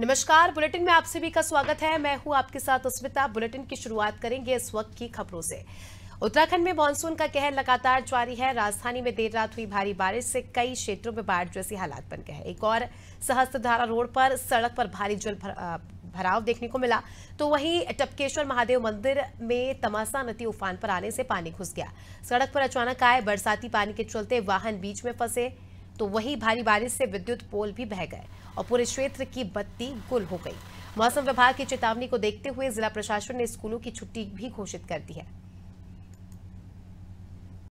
नमस्कार बुलेटिन में आप सभी का स्वागत है मैं हूं आपके साथ अस्मिता बुलेटिन की शुरुआत करेंगे इस वक्त की खबरों से उत्तराखंड में मानसून का कहर लगातार जारी है राजधानी में देर रात हुई भारी बारिश से कई क्षेत्रों में बाढ़ जैसे हालात बन गए हैं एक और सहस्त्रधारा रोड पर सड़क पर भारी जल भर, भराव देखने को मिला तो वहीं टपकेश्वर महादेव मंदिर में तमाशा नदी उफान पर आने से पानी घुस गया सड़क पर अचानक आए बरसाती पानी के चलते वाहन बीच में फंसे तो वही भारी बारिश से विद्युत पोल भी बह गए और पूरे क्षेत्र की बत्ती गुल हो गई मौसम विभाग की चेतावनी को देखते हुए जिला प्रशासन ने स्कूलों की छुट्टी भी घोषित कर दी है